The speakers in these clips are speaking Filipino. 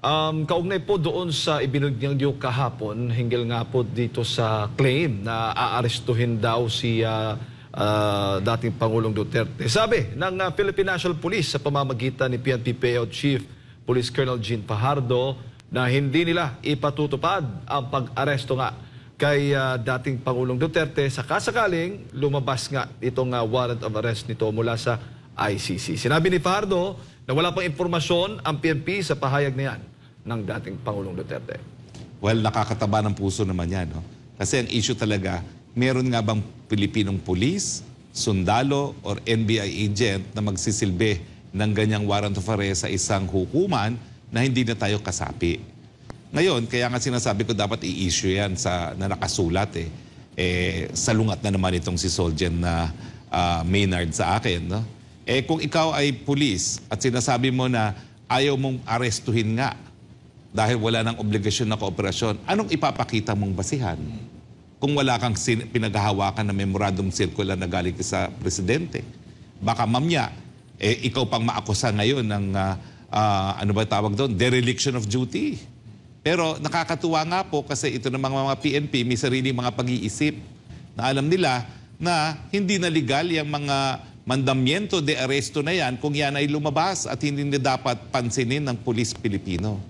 Um, kaugnay po doon sa ibinunyag niyo kahapon, hinggil nga po dito sa claim na aarestuhin daw si uh, uh, dating Pangulong Duterte. Sabi ng uh, Philippine National Police sa pamamagitan ni PNP Payout Chief Police Colonel Gene Pajardo na hindi nila ipatutupad ang pag-aresto nga kay uh, dating Pangulong Duterte sakasakaling lumabas nga itong uh, warrant of arrest nito mula sa ICC. Sinabi ni Pajardo, na wala pang impormasyon ang PNP sa pahayag na yan ng dating Pangulong Duterte. Well, nakakataba ng puso naman yan. No? Kasi ang issue talaga, meron nga bang Pilipinong police, sundalo, or NBI agent na magsisilbi ng ganyang warrant of arrest sa isang hukuman na hindi na tayo kasapi. Ngayon, kaya nga sinasabi ko dapat i-issue yan sa, na nakasulat eh. eh salungat na naman itong si Soljen na uh, Maynard sa akin. No? Eh kung ikaw ay pulis at sinasabi mo na ayaw mong arestuhin nga dahil wala nang obligasyon na kooperasyon, anong ipapakita mong basihan? Kung wala kang pinaghahawakan na memorandum circular na galing sa presidente. Baka mamya, eh, ikaw pang maakusa ngayon ng, uh, uh, ano ba tawag doon, dereliction of duty. Pero nakakatuwa nga po kasi ito ng mga, mga PNP may sarili mga pag-iisip na alam nila na hindi na legal yung mga mandamiento de aresto na yan kung yan ay lumabas at hindi na dapat pansinin ng pulis Pilipino.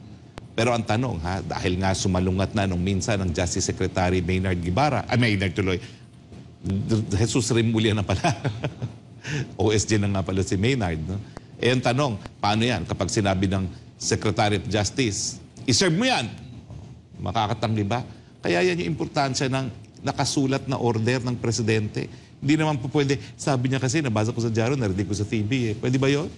Pero ang tanong ha, dahil nga sumalungat na nung minsan ng Justice Secretary Maynard Gibara, ay Maynard tuloy, Jesus Remulia na pala. OSG na nga pala si Maynard. No? Eh ang tanong, paano yan kapag sinabi ng Secretary of Justice, iserve mo yan? Makakatanggi ba? Kaya yan yung importansya ng nakasulat na order ng presidente hindi naman po pwede. Sabi niya kasi, nabasa ko sa Jaro, narinig ko sa TV. Eh. Pwede ba yon?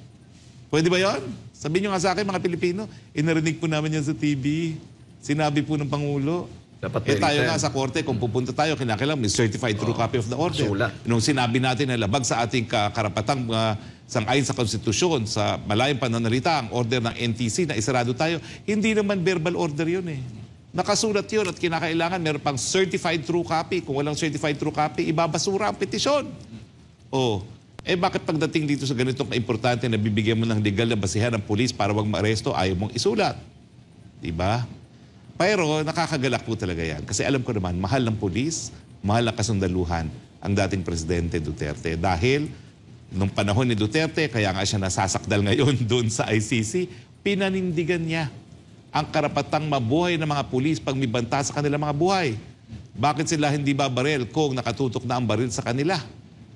Pwede ba yon? Sabi niyo nga sa akin, mga Pilipino, inarinig eh, po namin yan sa TV. Sinabi po ng Pangulo. Dapat eh tayo nga sa korte, kung pupunta tayo, kinakailangan may certified true oh, copy of the order. Sula. Nung sinabi natin na labag sa ating karapatang uh, sangayon sa konstitusyon, sa malayang pananalita, ang order ng NTC na isarado tayo, hindi naman verbal order yun eh. Nakasulat yun at kinakailangan meron pang certified true copy. Kung walang certified true copy, ibabasura ang petisyon. Oh, eh bakit pagdating dito sa ganitong importante na bibigyan mo ng legal na basihan ng pulis para wag maaresto, ayaw mong isulat. ba? Diba? Pero nakakagalak po talaga yan. Kasi alam ko naman, mahal ng pulis, mahal ng kasundaluhan ang dating Presidente Duterte. Dahil nung panahon ni Duterte, kaya nga siya nasasakdal ngayon doon sa ICC, pinanindigan niya ang karapatang mabuhay ng mga pulis pag may banta sa kanilang mga buhay? Bakit sila hindi babaril kung nakatutok na ang baril sa kanila?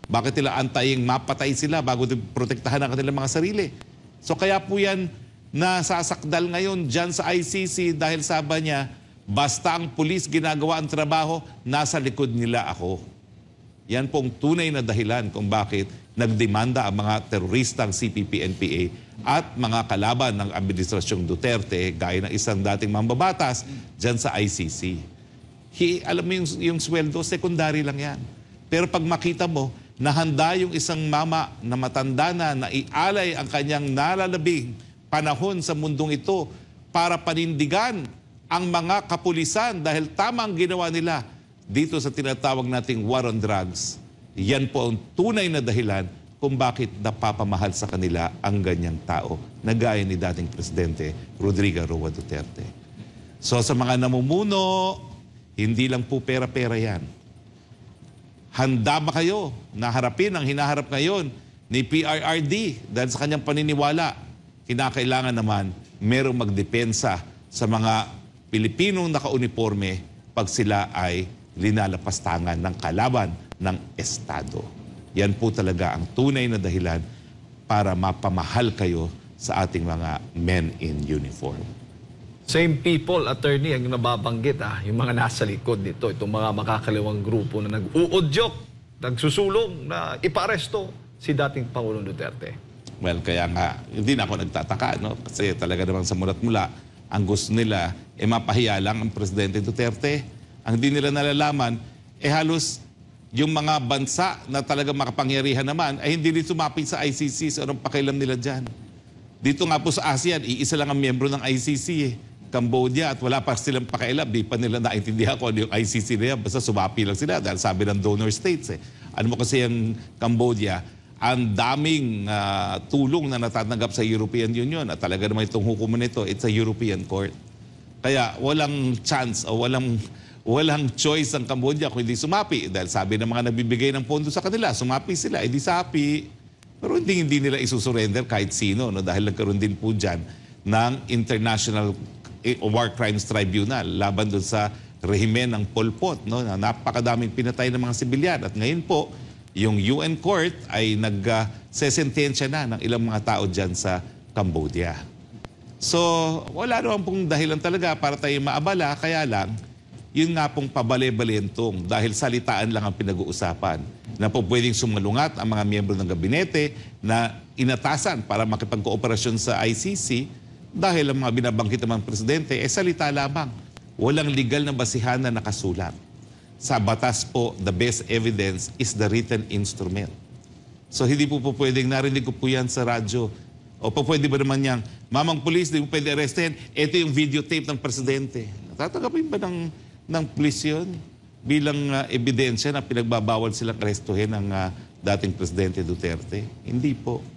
Bakit nila antayin mapatay sila bago protektahan ang kanilang mga sarili? So kaya po yan nasasakdal ngayon dyan sa ICC dahil sabi niya, basta ang pulis ginagawa ang trabaho, nasa likod nila ako. Yan pong tunay na dahilan kung bakit nagdemanda ang mga teroristang CPP-NPA at mga kalaban ng Administrasyong Duterte gaya ng isang dating mambabatas dyan sa ICC. He, alam mo yung, yung sweldo, secondary lang yan. Pero pag makita mo, na handa yung isang mama na matanda na na ialay ang kanyang nalalabing panahon sa mundong ito para panindigan ang mga kapulisan dahil tamang ginawa nila dito sa tinatawag nating war on drugs, yan po ang tunay na dahilan kung bakit napapamahal sa kanila ang ganyang tao na gaya ni dating Presidente Rodrigo Roa Duterte. So sa mga namumuno, hindi lang po pera-pera yan. Handa ba kayo na harapin ang hinaharap ngayon ni PRRD dahil sa kanyang paniniwala? Kinakailangan naman merong magdepensa sa mga Pilipinong nakauniforme pag sila ay linalapastangan ng kalaban ng Estado. Yan po talaga ang tunay na dahilan para mapamahal kayo sa ating mga men in uniform. Same people, attorney, ang nababanggit, ah, yung mga nasa likod nito, itong mga makakaliwang grupo na nag-uudyok, nagsusulong na iparesto si dating Pangulong Duterte. Well, kaya nga, hindi na ako nagtataka, no? Kasi talaga namang sa mulat mula, ang gusto nila, eh mapahiya lang ang Presidente Duterte ang di nila nalalaman, eh halos yung mga bansa na talaga makapangyarihan naman, ay eh, hindi rin sumapit sa ICC. So anong pakialam nila dyan? Dito nga po sa ASEAN, iisa lang ang miyembro ng ICC eh. Cambodia at wala pa silang pakialam. Di pa nila naintindihan kung ano yung ICC na yan. Basta sumapi lang sila dahil sabi ng donor states eh. Ano mo kasi yung Cambodia, ang daming uh, tulong na natatanggap sa European Union at talaga naman itong hukuman nito, it's a European court. Kaya walang chance o walang walang choice ang Cambodia kung hindi sumapi. Dahil sabi ng mga nagbibigay ng pondo sa kanila, sumapi sila, hindi sapi. Pero hindi, hindi nila isusurrender kahit sino. No? Dahil nagkaroon din po dyan ng International eh, War Crimes Tribunal laban doon sa rehimen ng Pol Pot. No? Na napakadaming pinatay ng mga sibilyan. At ngayon po, yung UN court ay nag-sesentensya na ng ilang mga tao dyan sa Cambodia. So, wala naman pong dahilan talaga para tayo maabala, kaya lang, yun nga pong pabale dahil salitaan lang ang pinag-uusapan na po pwedeng sumalungat ang mga miyembro ng gabinete na inatasan para makipagkooperasyon sa ICC dahil ang mga binabanggit ng presidente ay eh, salita lamang. Walang legal na basihan na nakasulat. Sa batas po, the best evidence is the written instrument. So hindi po po pwedeng narinig ko po yan sa radyo. O po pwede ba naman niyang, mamang polis, hindi mo pwede arrestahin, ito yung videotape ng presidente. Tatanggapin ba ng ng police bilang uh, ebidensya na pinagbabawal silang arestuhin ng uh, ah, dating Presidente Duterte. Hindi po.